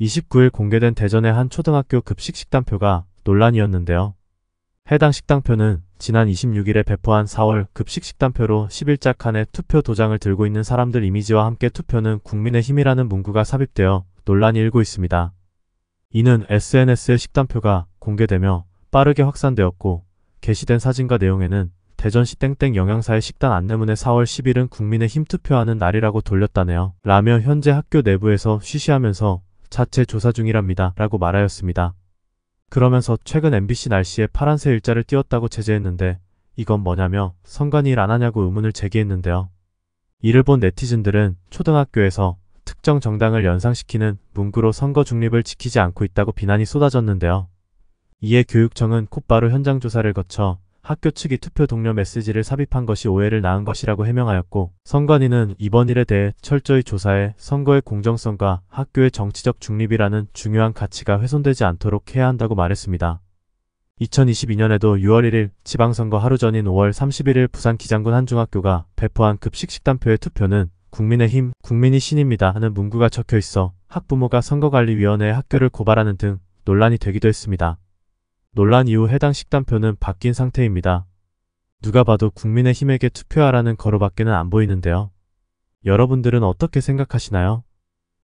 29일 공개된 대전의 한 초등학교 급식 식단표가 논란이었는데요. 해당 식당표는 지난 26일에 배포한 4월 급식 식단표로 11자 칸에 투표 도장을 들고 있는 사람들 이미지와 함께 투표는 국민의 힘이라는 문구가 삽입되어 논란이 일고 있습니다. 이는 SNS의 식단표가 공개되며 빠르게 확산되었고 게시된 사진과 내용에는 대전시 땡땡 영양사의 식단 안내문에 4월 10일은 국민의 힘 투표하는 날이라고 돌렸다네요. 라며 현재 학교 내부에서 쉬쉬하면서 자체 조사 중이랍니다. 라고 말하였습니다. 그러면서 최근 MBC 날씨에 파란색 일자를 띄웠다고 제재했는데 이건 뭐냐며 선관위 일안 하냐고 의문을 제기했는데요. 이를 본 네티즌들은 초등학교에서 특정 정당을 연상시키는 문구로 선거 중립을 지키지 않고 있다고 비난이 쏟아졌는데요. 이에 교육청은 곧바로 현장 조사를 거쳐 학교 측이 투표 동료 메시지를 삽입한 것이 오해를 낳은 것이라고 해명하였고 선관위는 이번 일에 대해 철저히 조사해 선거의 공정성과 학교의 정치적 중립이라는 중요한 가치가 훼손되지 않도록 해야 한다고 말했습니다. 2022년에도 6월 1일 지방선거 하루 전인 5월 31일 부산 기장군 한 중학교가 배포한 급식 식단표의 투표는 국민의힘, 국민이 신입니다 하는 문구가 적혀 있어 학부모가 선거관리위원회에 학교를 고발하는 등 논란이 되기도 했습니다. 논란 이후 해당 식단표는 바뀐 상태입니다. 누가 봐도 국민의힘에게 투표하라는 거로밖에는 안 보이는데요. 여러분들은 어떻게 생각하시나요?